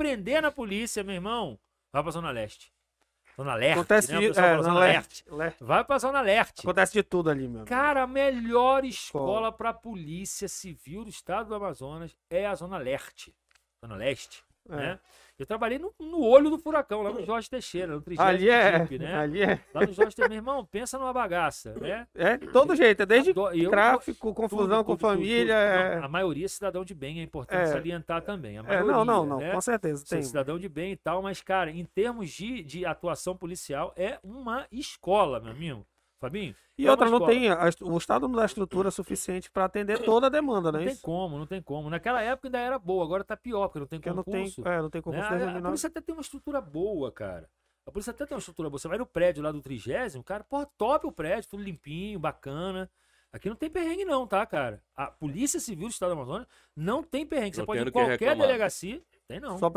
prender na polícia, meu irmão, vai pra Zona Leste. Zona Leste. Acontece né? de, é, Zona Leste. Leste. Vai pra Zona Leste. Acontece de tudo ali, meu. Cara, a melhor escola para polícia civil do estado do Amazonas é a Zona Leste. Zona Leste, é. né? Eu trabalhei no, no olho do furacão, lá no Jorge Teixeira, no 30 Ali é. Jeep, né? Ali é. Lá no Jorge Teixeira, meu irmão, pensa numa bagaça, né? É, todo jeito, é desde eu, tráfico, eu, confusão tudo, com tudo, família. Tudo, é... não, a maioria é cidadão de bem, é importante é. salientar também. A é, maioria, é, não, não, não, né? com certeza. Tem. Cidadão de bem e tal, mas, cara, em termos de, de atuação policial, é uma escola, meu amigo. Fabinho. E outra, não tem, a, o Estado não dá estrutura suficiente para atender toda a demanda, né? Não, tem isso? como, não tem como. Naquela época ainda era boa, agora tá pior, porque não tem porque concurso. Não tem, é, não tem né? concurso. Né? A, a polícia até tem uma estrutura boa, cara. A polícia até tem uma estrutura boa. Você vai no prédio lá do trigésimo, cara, porra, top o prédio, tudo limpinho, bacana. Aqui não tem perrengue não, tá, cara? A Polícia Civil do Estado do Amazonas não tem perrengue. Você não pode ir em qualquer delegacia, tem não. Só